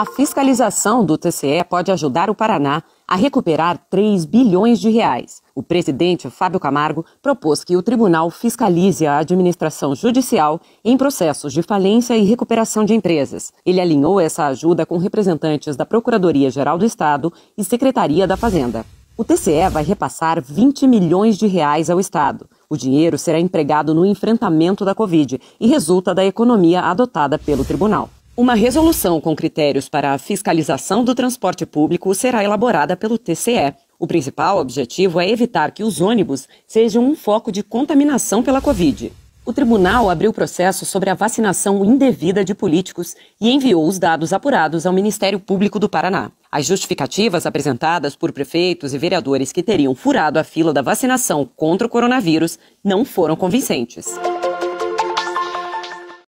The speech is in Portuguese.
A fiscalização do TCE pode ajudar o Paraná a recuperar 3 bilhões de reais. O presidente Fábio Camargo propôs que o tribunal fiscalize a administração judicial em processos de falência e recuperação de empresas. Ele alinhou essa ajuda com representantes da Procuradoria-Geral do Estado e Secretaria da Fazenda. O TCE vai repassar 20 milhões de reais ao Estado. O dinheiro será empregado no enfrentamento da Covid e resulta da economia adotada pelo tribunal. Uma resolução com critérios para a fiscalização do transporte público será elaborada pelo TCE. O principal objetivo é evitar que os ônibus sejam um foco de contaminação pela Covid. O tribunal abriu processo sobre a vacinação indevida de políticos e enviou os dados apurados ao Ministério Público do Paraná. As justificativas apresentadas por prefeitos e vereadores que teriam furado a fila da vacinação contra o coronavírus não foram convincentes.